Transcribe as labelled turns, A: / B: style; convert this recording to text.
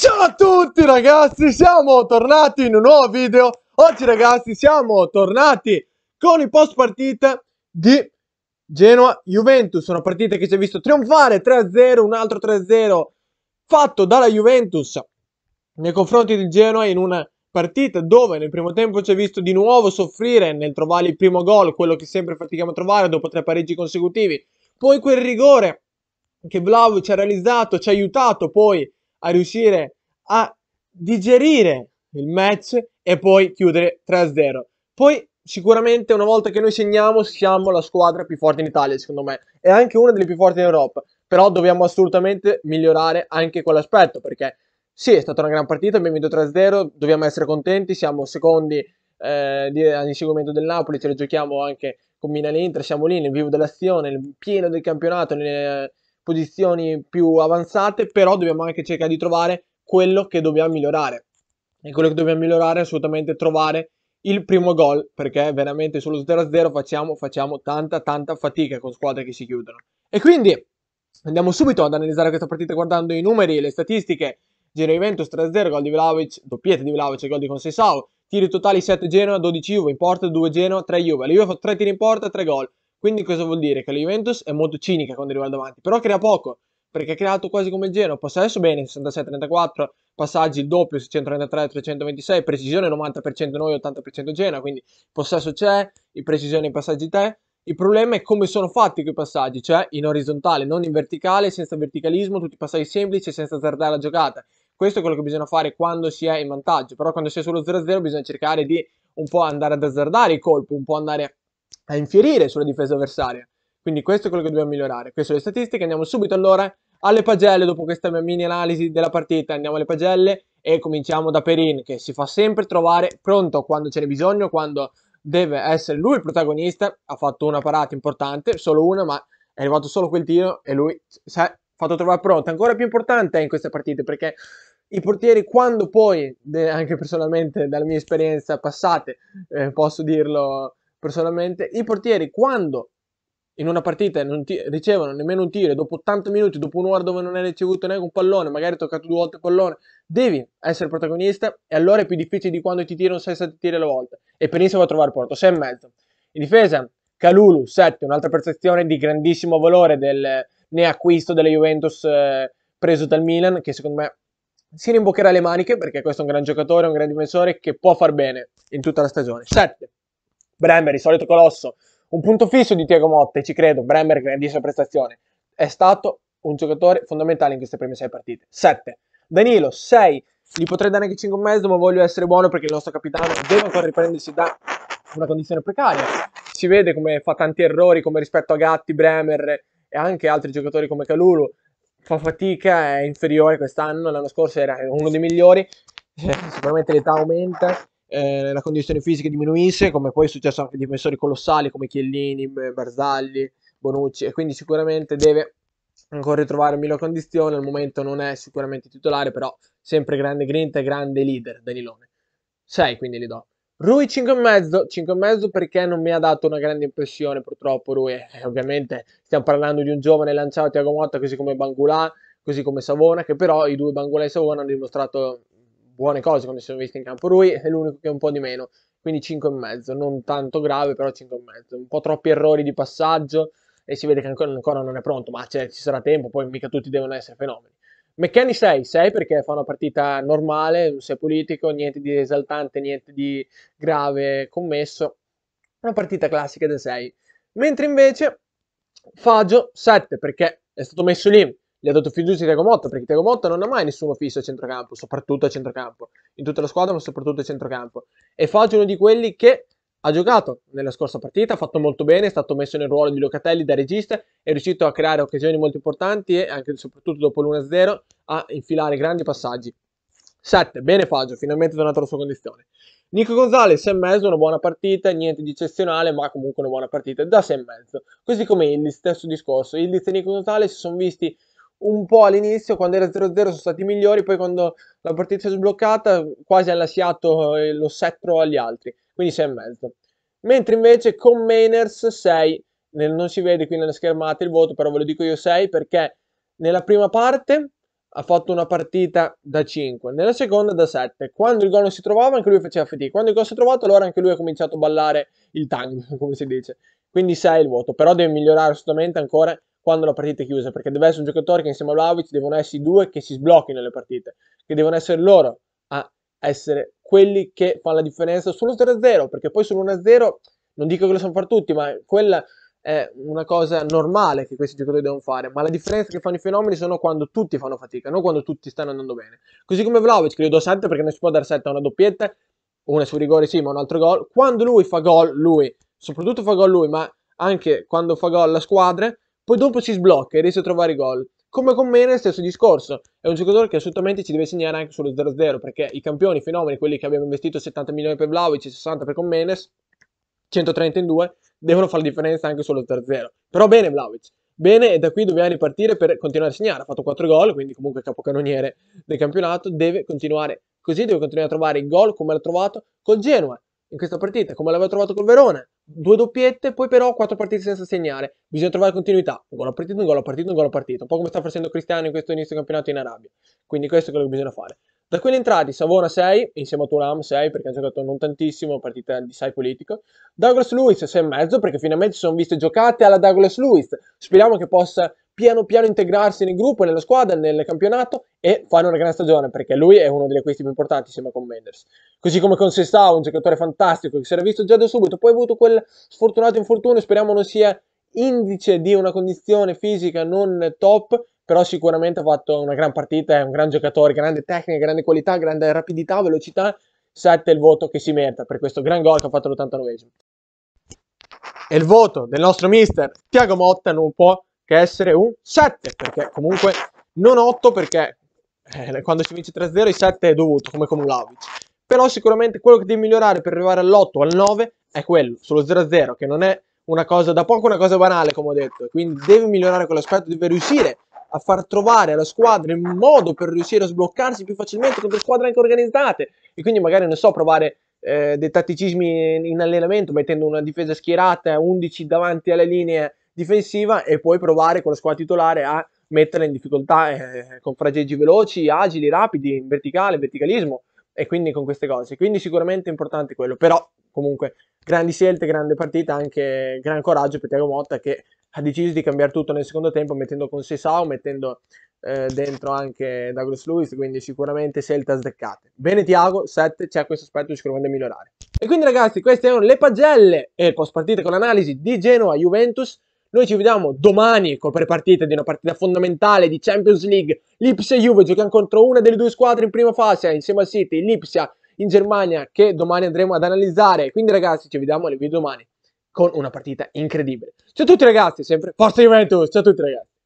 A: Ciao a tutti ragazzi, siamo tornati in un nuovo video Oggi ragazzi siamo tornati con i post partita di Genoa-Juventus Una partita che ci ha visto trionfare 3-0, un altro 3-0 fatto dalla Juventus Nei confronti di Genoa in una partita dove nel primo tempo ci ha visto di nuovo soffrire Nel trovare il primo gol, quello che sempre fatichiamo a trovare dopo tre pareggi consecutivi Poi quel rigore che Vlaovic ha realizzato, ci ha aiutato poi a riuscire a digerire il match e poi chiudere 3-0. Poi sicuramente una volta che noi segniamo siamo la squadra più forte in Italia, secondo me, e anche una delle più forti in Europa, però dobbiamo assolutamente migliorare anche quell'aspetto, perché sì, è stata una gran partita, abbiamo vinto 3-0, dobbiamo essere contenti, siamo secondi eh, di seguimento del Napoli, ce la giochiamo anche con Milan Inter, siamo lì nel vivo dell'azione, nel pieno del campionato, nel, posizioni più avanzate, però dobbiamo anche cercare di trovare quello che dobbiamo migliorare. E quello che dobbiamo migliorare è assolutamente trovare il primo gol, perché veramente sullo 0-0 facciamo, facciamo tanta tanta fatica con squadre che si chiudono. E quindi andiamo subito ad analizzare questa partita guardando i numeri, le statistiche. Genoa Juventus 3-0, gol di Vlaovic, doppietta di Vlaovic e gol di Consesao. Tiri totali 7 Genoa, 12 Juve, in porta 2 Genoa, 3 Juve. La Juve ha fatto 3 tiri in porta, 3 gol. Quindi cosa vuol dire? Che la Juventus è molto cinica quando arriva davanti, però crea poco, perché ha creato quasi come il Genoa, possesso bene, 66-34, passaggi il doppio, 633-326, precisione 90% noi, 80% Geno, quindi possesso c'è, in precisione i passaggi te. Il problema è come sono fatti quei passaggi, cioè in orizzontale, non in verticale, senza verticalismo, tutti i passaggi semplici, senza tardare la giocata. Questo è quello che bisogna fare quando si è in vantaggio, però quando si è solo 0-0 bisogna cercare di un po' andare ad azzardare il colpo, un po' andare a a infierire sulla difesa avversaria. Quindi questo è quello che dobbiamo migliorare. Queste sono le statistiche, andiamo subito allora alle pagelle, dopo questa mia mini analisi della partita, andiamo alle pagelle e cominciamo da Perin che si fa sempre trovare pronto quando ce n'è bisogno, quando deve essere lui il protagonista, ha fatto una parata importante, solo una, ma è arrivato solo quel tiro e lui si è fatto trovare pronto. Ancora più importante in queste partite perché i portieri quando poi, anche personalmente dalla mia esperienza passate, eh, posso dirlo, personalmente i portieri quando in una partita non ti- ricevono nemmeno un tiro, dopo 80 minuti, dopo un'ora dove non hai ricevuto neanche un pallone, magari hai toccato due volte il pallone, devi essere protagonista e allora è più difficile di quando ti tirano 6-7 tiri alla volta. E Penizia va a trovare Porto, 6 e mezzo. In difesa, Calulu, 7, un'altra percezione di grandissimo valore del neacquisto della Juventus eh, preso dal Milan, che secondo me si rimboccherà le maniche perché questo è un gran giocatore, un gran difensore che può far bene in tutta la stagione. 7. Bremer, il solito colosso, un punto fisso di Diego Motta, ci credo, Bremer, grandissima prestazione, è stato un giocatore fondamentale in queste prime 6 partite. 7. Danilo, 6. Gli potrei dare anche 5 mezzo, ma voglio essere buono perché il nostro capitano deve ancora riprendersi da una condizione precaria. Si vede come fa tanti errori, come rispetto a Gatti, Bremer e anche altri giocatori come Calulu. Fa fatica, è inferiore quest'anno, l'anno scorso era uno dei migliori, eh, sicuramente l'età aumenta eh, la condizione fisica diminuisse, come poi è successo anche a difensori colossali come Chiellini, Barzagli, Bonucci, e quindi sicuramente deve ancora ritrovare la migliore condizione, al momento non è sicuramente titolare, però sempre grande grinta e grande leader Danilone. 6 quindi li do. Rui 5,5, 5,5 perché non mi ha dato una grande impressione purtroppo Rui, eh, ovviamente stiamo parlando di un giovane lanciato Tiago Motta così come Bangulà, così come Savona, che però i due Bangulà e Savona hanno dimostrato buone cose come si sono viste in campo lui, è l'unico che è un po' di meno, quindi 5,5, non tanto grave però 5,5, un po' troppi errori di passaggio e si vede che ancora, ancora non è pronto, ma cioè, ci sarà tempo, poi mica tutti devono essere fenomeni. McKenny 6, 6 perché fa una partita normale, non si è politico, niente di esaltante, niente di grave commesso, una partita classica da 6. Mentre invece Fagio 7 perché è stato messo lì gli ha dato fiducia Tiago Motta perché Tiago Motta non ha mai nessuno fisso a centrocampo, soprattutto a centrocampo, in tutta la squadra ma soprattutto a centrocampo. E Faggio è uno di quelli che ha giocato nella scorsa partita, ha fatto molto bene, è stato messo nel ruolo di Locatelli da regista, è riuscito a creare occasioni molto importanti e anche soprattutto dopo l'1-0 a infilare grandi passaggi. 7. Bene Faggio, finalmente è tornato alla sua condizione. Nico Gonzalez 6,5, una buona partita, niente di eccezionale, ma comunque una buona partita da 6 6,5. Così come Illis, stesso discorso. Illis e Nico Gonzalez si sono visti un po' all'inizio, quando era 0-0 sono stati migliori, poi quando la partita è sbloccata quasi ha lasciato eh, lo settro agli altri, quindi 6 e mezzo. Mentre invece con Mainers 6, non si vede qui nelle schermate il voto, però ve lo dico io 6 perché nella prima parte ha fatto una partita da 5, nella seconda da 7. Quando il gol non si trovava anche lui faceva fatica, quando il gol si è trovato allora anche lui ha cominciato a ballare il tango, come si dice. Quindi 6 il voto, però deve migliorare assolutamente ancora quando la partita è chiusa, perché deve essere un giocatore che insieme a Vlaovic devono essere i due che si sblocchino le partite, che devono essere loro a essere quelli che fanno la differenza sullo 0-0, perché poi sull'1-0 non dico che lo sanno fare tutti, ma quella è una cosa normale che questi giocatori devono fare, ma la differenza che fanno i fenomeni sono quando tutti fanno fatica, non quando tutti stanno andando bene. Così come Vlaovic, che io do 7 perché non si può dare 7 a una doppietta, una su rigore sì, ma un altro gol. Quando lui fa gol, lui, soprattutto fa gol lui, ma anche quando fa gol la squadra, poi dopo si sblocca e riesce a trovare i gol. Come con Mene è il stesso discorso, è un giocatore che assolutamente ci deve segnare anche sullo 0-0, perché i campioni, i fenomeni, quelli che abbiamo investito 70 milioni per Vlaovic, 60 per Commenes, 130 in 2, devono fare la differenza anche sullo 0-0. Però bene Vlaovic, bene e da qui dobbiamo ripartire per continuare a segnare, ha fatto 4 gol, quindi comunque capocannoniere del campionato, deve continuare così, deve continuare a trovare il gol come l'ha trovato col Genoa, in questa partita, come l'aveva trovato col Verona. Due doppiette, poi però quattro partite senza segnare. Bisogna trovare continuità. Un gol a partita, un gol a partita, un gol a partita. Un po' come sta facendo Cristiano in questo inizio campionato in Arabia. Quindi questo è quello che bisogna fare. Da quelli entrati Savona 6, insieme a Turam 6, perché ha giocato non tantissimo, partita di sai politico. Douglas Lewis 6 mezzo, perché finalmente sono viste giocate alla Douglas Lewis. Speriamo che possa piano piano integrarsi nel gruppo, nella squadra, nel campionato e fare una gran stagione perché lui è uno degli acquisti più importanti insieme con Menders. Così come con Sestao, un giocatore fantastico che si era visto già da subito, poi ha avuto quel sfortunato infortunio, speriamo non sia indice di una condizione fisica non top, però sicuramente ha fatto una gran partita, è un gran giocatore, grande tecnica, grande qualità, grande rapidità, velocità, 7 è il voto che si merita per questo gran gol che ha fatto l'89esimo. E il voto del nostro mister Tiago Motta non può che essere un 7, perché comunque non 8 perché eh, quando si vince 3-0 i 7 è dovuto, come con Vlaovic. Però sicuramente quello che devi migliorare per arrivare all'8 o al 9 è quello, sullo 0-0, che non è una cosa da poco, una cosa banale, come ho detto. quindi devi migliorare quell'aspetto, devi riuscire a far trovare alla squadra il modo per riuscire a sbloccarsi più facilmente contro squadre anche organizzate. E quindi magari, non so, provare eh, dei tatticismi in allenamento, mettendo una difesa schierata, 11 davanti alle linee difensiva e poi provare con la squadra titolare a metterla in difficoltà eh, con frageggi veloci, agili, rapidi, in verticale, verticalismo e quindi con queste cose. Quindi sicuramente è importante quello, però comunque grandi scelte, grande partita, anche gran coraggio per Tiago Motta che ha deciso di cambiare tutto nel secondo tempo mettendo con Sesao, mettendo eh, dentro anche Douglas Lewis, quindi sicuramente scelte azzeccate. Bene Tiago, 7, c'è questo aspetto sicuramente da migliorare. E quindi ragazzi, queste erano le pagelle e post partita con l'analisi di Genoa-Juventus. Noi ci vediamo domani col prepartita di una partita fondamentale di Champions League. Lipsia e Juve giochiamo contro una delle due squadre in prima fase insieme al City, Lipsia in Germania che domani andremo ad analizzare. Quindi ragazzi ci vediamo alle video domani con una partita incredibile. Ciao a tutti ragazzi, sempre Forza Juventus, ciao a tutti ragazzi.